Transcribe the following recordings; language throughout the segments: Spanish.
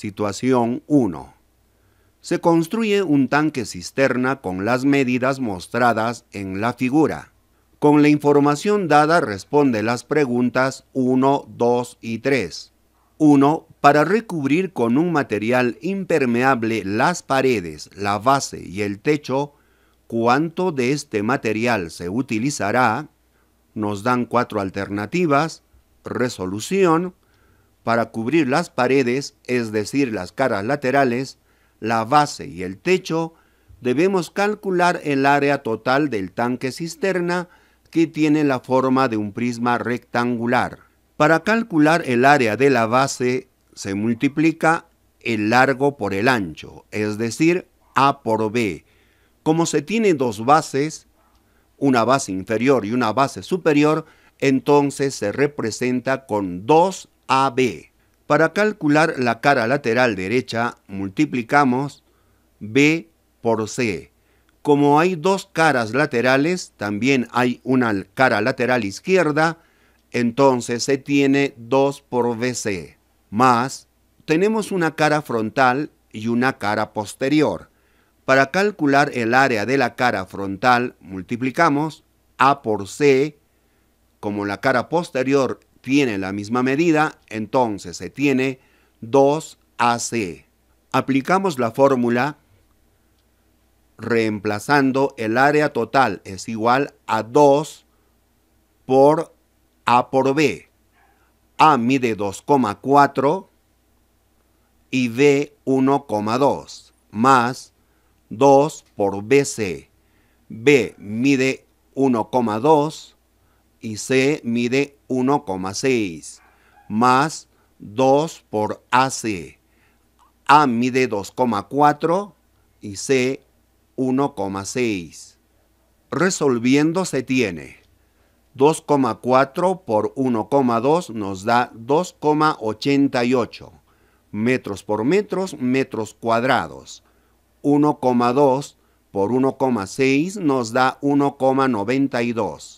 Situación 1. Se construye un tanque cisterna con las medidas mostradas en la figura. Con la información dada responde las preguntas 1, 2 y 3. 1. Para recubrir con un material impermeable las paredes, la base y el techo, ¿cuánto de este material se utilizará? Nos dan cuatro alternativas. Resolución, para cubrir las paredes, es decir, las caras laterales, la base y el techo, debemos calcular el área total del tanque cisterna que tiene la forma de un prisma rectangular. Para calcular el área de la base se multiplica el largo por el ancho, es decir, A por B. Como se tiene dos bases, una base inferior y una base superior, entonces se representa con dos... AB. Para calcular la cara lateral derecha, multiplicamos B por C. Como hay dos caras laterales, también hay una cara lateral izquierda, entonces se tiene 2 por BC. Más, tenemos una cara frontal y una cara posterior. Para calcular el área de la cara frontal, multiplicamos A por C, como la cara posterior tiene la misma medida, entonces se tiene 2AC. Aplicamos la fórmula reemplazando el área total es igual a 2 por A por B. A mide 2,4 y B 1,2 más 2 por BC. B mide 1,2 y C mide 1,6 más 2 por AC. A mide 2,4 y C 1,6. Resolviendo se tiene 2,4 por 1,2 nos da 2,88 metros por metros, metros cuadrados. 1,2 por 1,6 nos da 1,92.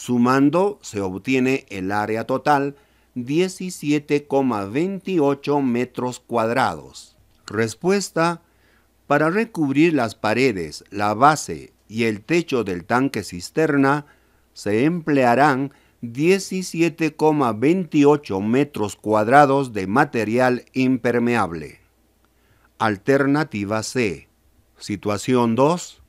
Sumando se obtiene el área total 17,28 metros cuadrados. Respuesta. Para recubrir las paredes, la base y el techo del tanque cisterna, se emplearán 17,28 metros cuadrados de material impermeable. Alternativa C. Situación 2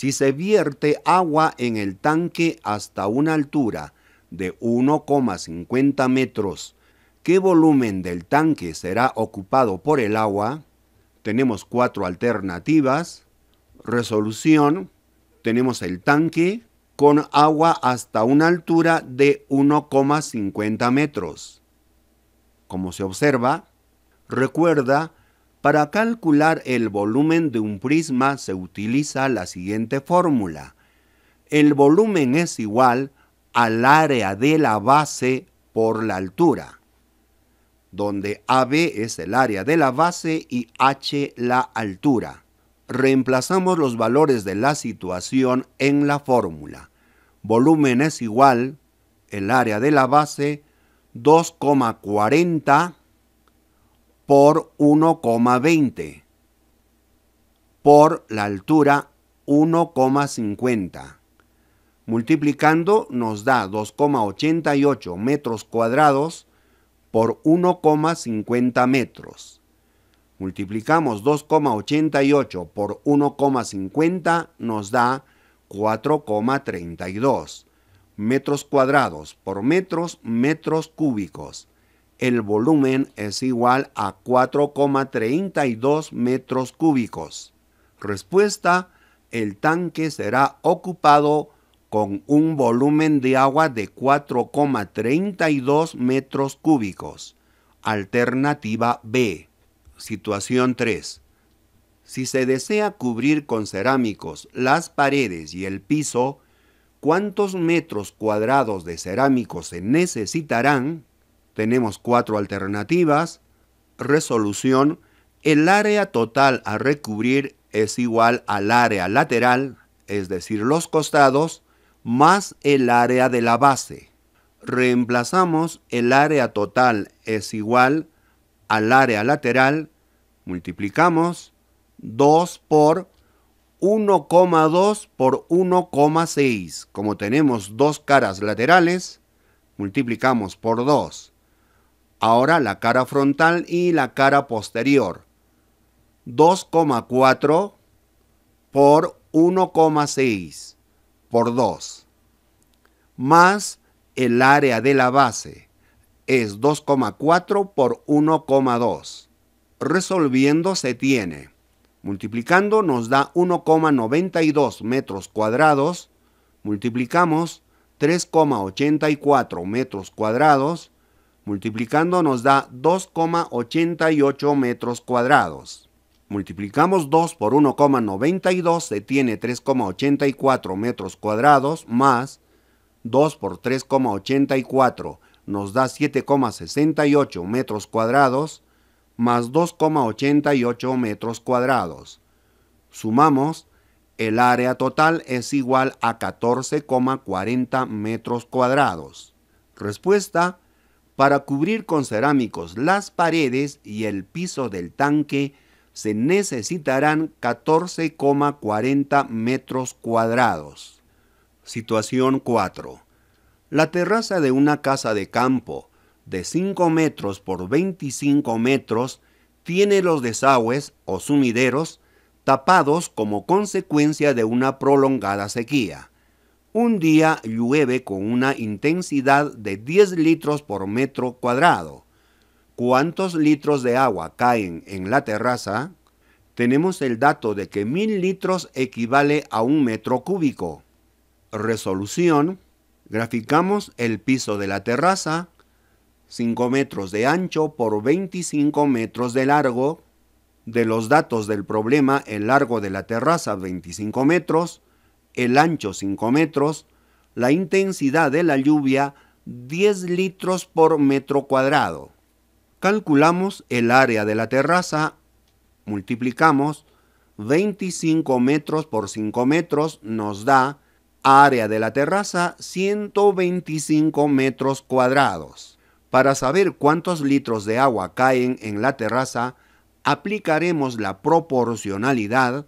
si se vierte agua en el tanque hasta una altura de 1,50 metros, ¿qué volumen del tanque será ocupado por el agua? Tenemos cuatro alternativas. Resolución, tenemos el tanque con agua hasta una altura de 1,50 metros. Como se observa, recuerda para calcular el volumen de un prisma se utiliza la siguiente fórmula. El volumen es igual al área de la base por la altura, donde AB es el área de la base y H la altura. Reemplazamos los valores de la situación en la fórmula. Volumen es igual, el área de la base, 2,40 por 1,20 por la altura 1,50. Multiplicando nos da 2,88 metros cuadrados por 1,50 metros. Multiplicamos 2,88 por 1,50 nos da 4,32 metros cuadrados por metros, metros cúbicos el volumen es igual a 4,32 metros cúbicos. Respuesta, el tanque será ocupado con un volumen de agua de 4,32 metros cúbicos. Alternativa B. Situación 3. Si se desea cubrir con cerámicos las paredes y el piso, ¿cuántos metros cuadrados de cerámicos se necesitarán? Tenemos cuatro alternativas. Resolución. El área total a recubrir es igual al área lateral, es decir, los costados, más el área de la base. Reemplazamos el área total es igual al área lateral, multiplicamos 2 por 1,2 por 1,6. Como tenemos dos caras laterales, multiplicamos por 2. Ahora la cara frontal y la cara posterior. 2,4 por 1,6 por 2. Más el área de la base es 2,4 por 1,2. Resolviendo se tiene. Multiplicando nos da 1,92 metros cuadrados. Multiplicamos 3,84 metros cuadrados Multiplicando nos da 2,88 metros cuadrados. Multiplicamos 2 por 1,92 se tiene 3,84 metros cuadrados más 2 por 3,84 nos da 7,68 metros cuadrados más 2,88 metros cuadrados. Sumamos, el área total es igual a 14,40 metros cuadrados. Respuesta para cubrir con cerámicos las paredes y el piso del tanque se necesitarán 14,40 metros cuadrados. Situación 4. La terraza de una casa de campo de 5 metros por 25 metros tiene los desagües o sumideros tapados como consecuencia de una prolongada sequía. Un día llueve con una intensidad de 10 litros por metro cuadrado. ¿Cuántos litros de agua caen en la terraza? Tenemos el dato de que 1000 litros equivale a un metro cúbico. Resolución. Graficamos el piso de la terraza, 5 metros de ancho por 25 metros de largo. De los datos del problema, el largo de la terraza, 25 metros el ancho 5 metros, la intensidad de la lluvia 10 litros por metro cuadrado. Calculamos el área de la terraza, multiplicamos 25 metros por 5 metros nos da área de la terraza 125 metros cuadrados. Para saber cuántos litros de agua caen en la terraza, aplicaremos la proporcionalidad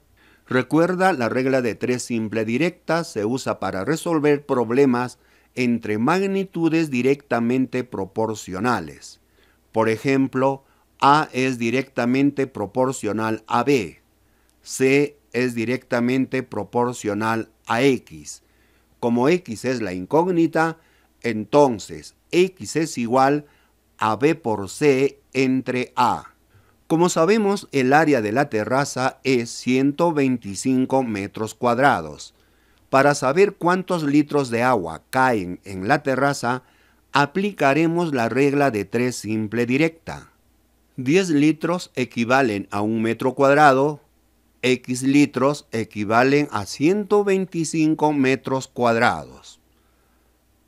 Recuerda, la regla de tres simple directa se usa para resolver problemas entre magnitudes directamente proporcionales. Por ejemplo, A es directamente proporcional a B, C es directamente proporcional a X. Como X es la incógnita, entonces X es igual a B por C entre A. Como sabemos, el área de la terraza es 125 metros cuadrados. Para saber cuántos litros de agua caen en la terraza, aplicaremos la regla de tres simple directa. 10 litros equivalen a un metro cuadrado, X litros equivalen a 125 metros cuadrados.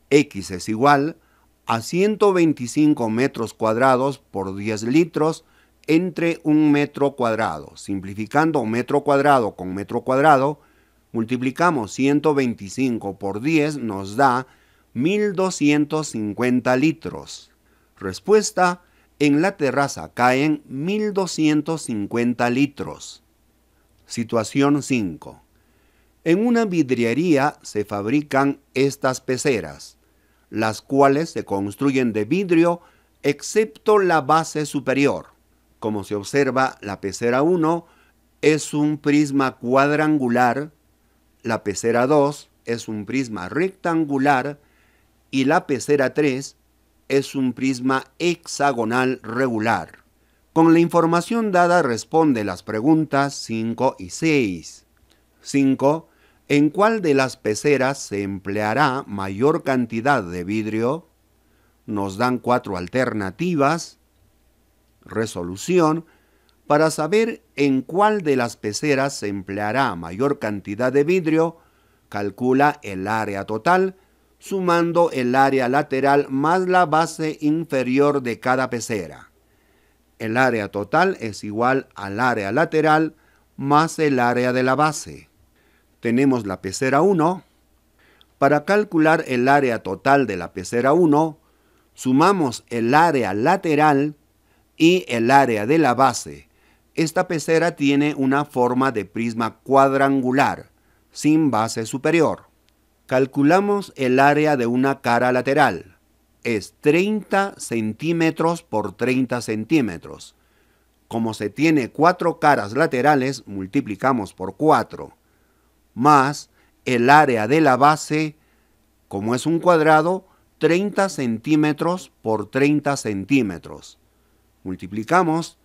X es igual a 125 metros cuadrados por 10 litros entre un metro cuadrado. Simplificando metro cuadrado con metro cuadrado, multiplicamos 125 por 10 nos da 1250 litros. Respuesta, en la terraza caen 1250 litros. Situación 5. En una vidriería se fabrican estas peceras, las cuales se construyen de vidrio excepto la base superior como se observa, la pecera 1 es un prisma cuadrangular, la pecera 2 es un prisma rectangular y la pecera 3 es un prisma hexagonal regular. Con la información dada responde las preguntas 5 y 6. 5. ¿En cuál de las peceras se empleará mayor cantidad de vidrio? Nos dan cuatro alternativas resolución para saber en cuál de las peceras se empleará mayor cantidad de vidrio, calcula el área total, sumando el área lateral más la base inferior de cada pecera. El área total es igual al área lateral más el área de la base. Tenemos la pecera 1. Para calcular el área total de la pecera 1, sumamos el área lateral y el área de la base. Esta pecera tiene una forma de prisma cuadrangular, sin base superior. Calculamos el área de una cara lateral. Es 30 centímetros por 30 centímetros. Como se tiene cuatro caras laterales, multiplicamos por cuatro. Más el área de la base, como es un cuadrado, 30 centímetros por 30 centímetros. Multiplicamos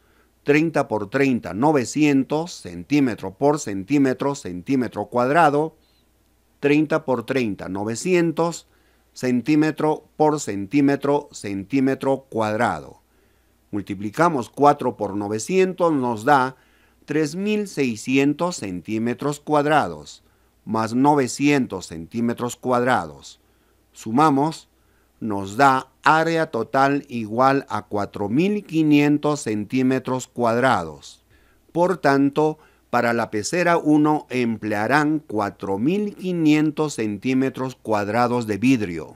30 por 30, 900 centímetros por centímetro, centímetro cuadrado. 30 por 30, 900 centímetro por centímetro, centímetro cuadrado. Multiplicamos 4 por 900 nos da 3.600 centímetros cuadrados más 900 centímetros cuadrados. Sumamos, nos da área total igual a 4.500 centímetros cuadrados. Por tanto, para la pecera 1 emplearán 4.500 centímetros cuadrados de vidrio.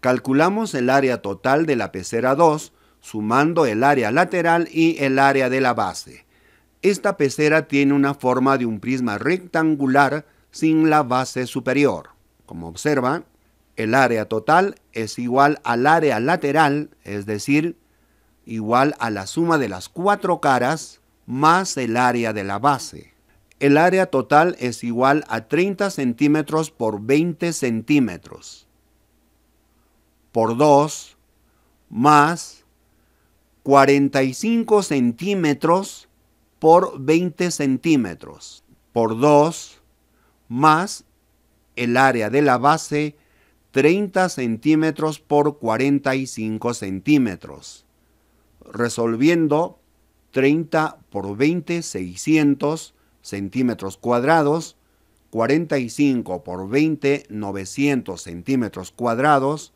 Calculamos el área total de la pecera 2, sumando el área lateral y el área de la base. Esta pecera tiene una forma de un prisma rectangular sin la base superior. Como observa, el área total es igual al área lateral, es decir, igual a la suma de las cuatro caras más el área de la base. El área total es igual a 30 centímetros por 20 centímetros por 2 más 45 centímetros por 20 centímetros por 2 más el área de la base 30 centímetros por 45 centímetros, resolviendo 30 por 20, 600 centímetros cuadrados, 45 por 20, 900 centímetros cuadrados,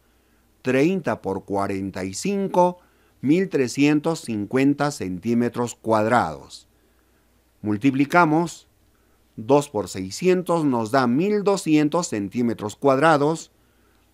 30 por 45, 1350 centímetros cuadrados. Multiplicamos, 2 por 600 nos da 1200 centímetros cuadrados,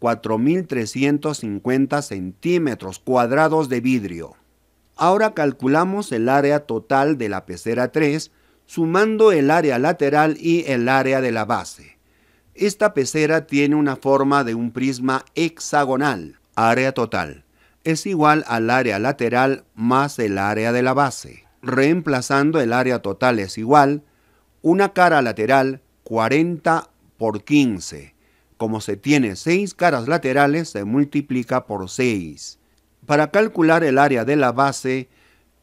4.350 centímetros cuadrados de vidrio. Ahora calculamos el área total de la pecera 3, sumando el área lateral y el área de la base. Esta pecera tiene una forma de un prisma hexagonal. Área total es igual al área lateral más el área de la base. Reemplazando el área total es igual una cara lateral 40 por 15 como se tiene seis caras laterales, se multiplica por 6. Para calcular el área de la base,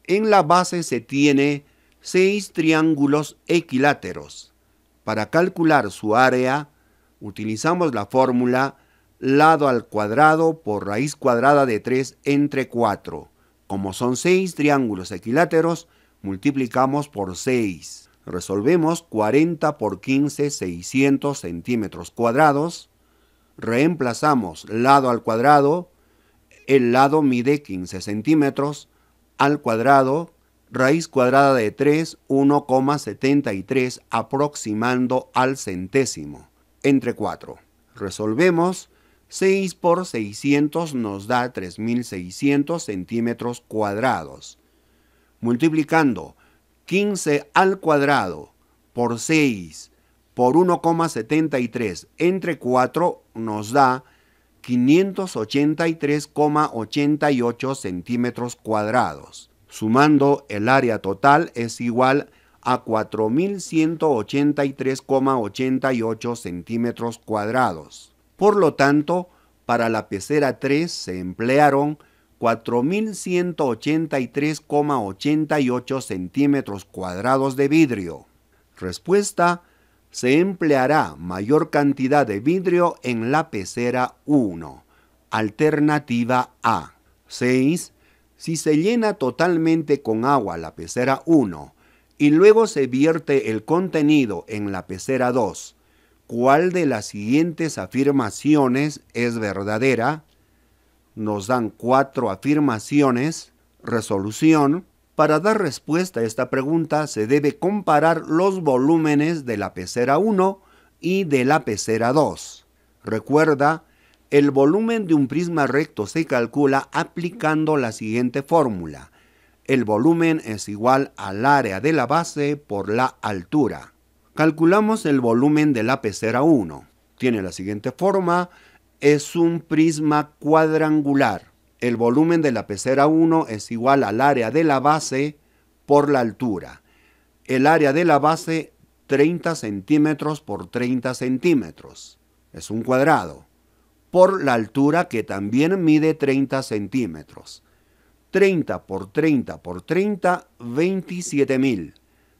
en la base se tiene seis triángulos equiláteros. Para calcular su área, utilizamos la fórmula lado al cuadrado por raíz cuadrada de 3 entre 4. Como son seis triángulos equiláteros, multiplicamos por 6. Resolvemos 40 por 15, 600 centímetros cuadrados. Reemplazamos lado al cuadrado. El lado mide 15 centímetros al cuadrado. Raíz cuadrada de 3, 1,73 aproximando al centésimo. Entre 4. Resolvemos 6 por 600 nos da 3600 centímetros cuadrados. Multiplicando 15 al cuadrado por 6 por 1,73 entre 4 nos da 583,88 centímetros cuadrados. Sumando el área total es igual a 4.183,88 centímetros cuadrados. Por lo tanto, para la pecera 3 se emplearon 4.183,88 centímetros cuadrados de vidrio. Respuesta. Se empleará mayor cantidad de vidrio en la pecera 1. Alternativa A. 6. Si se llena totalmente con agua la pecera 1 y luego se vierte el contenido en la pecera 2, ¿cuál de las siguientes afirmaciones es verdadera? nos dan cuatro afirmaciones, resolución, para dar respuesta a esta pregunta se debe comparar los volúmenes de la pecera 1 y de la pecera 2. Recuerda, el volumen de un prisma recto se calcula aplicando la siguiente fórmula. El volumen es igual al área de la base por la altura. Calculamos el volumen de la pecera 1. Tiene la siguiente forma, es un prisma cuadrangular. El volumen de la pecera 1 es igual al área de la base por la altura. El área de la base 30 centímetros por 30 centímetros. Es un cuadrado. Por la altura que también mide 30 centímetros. 30 por 30 por 30, 27 mil.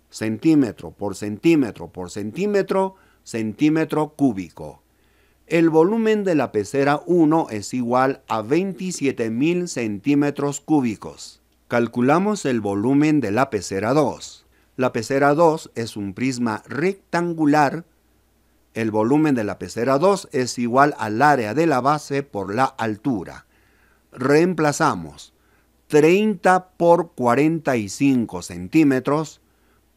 Centímetro por centímetro por centímetro, centímetro cúbico el volumen de la pecera 1 es igual a 27.000 centímetros cúbicos. Calculamos el volumen de la pecera 2. La pecera 2 es un prisma rectangular. El volumen de la pecera 2 es igual al área de la base por la altura. Reemplazamos 30 por 45 centímetros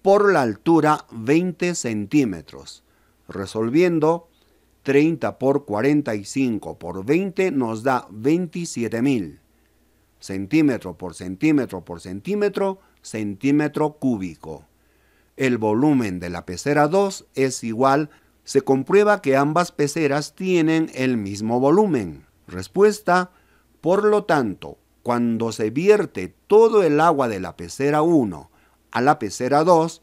por la altura 20 centímetros, resolviendo 30 por 45 por 20 nos da 27 mil. Centímetro por centímetro por centímetro, centímetro cúbico. El volumen de la pecera 2 es igual, se comprueba que ambas peceras tienen el mismo volumen. Respuesta, por lo tanto, cuando se vierte todo el agua de la pecera 1 a la pecera 2,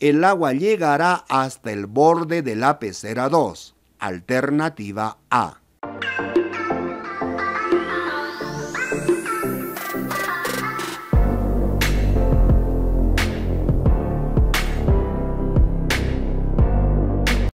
el agua llegará hasta el borde de la pecera 2 alternativa A.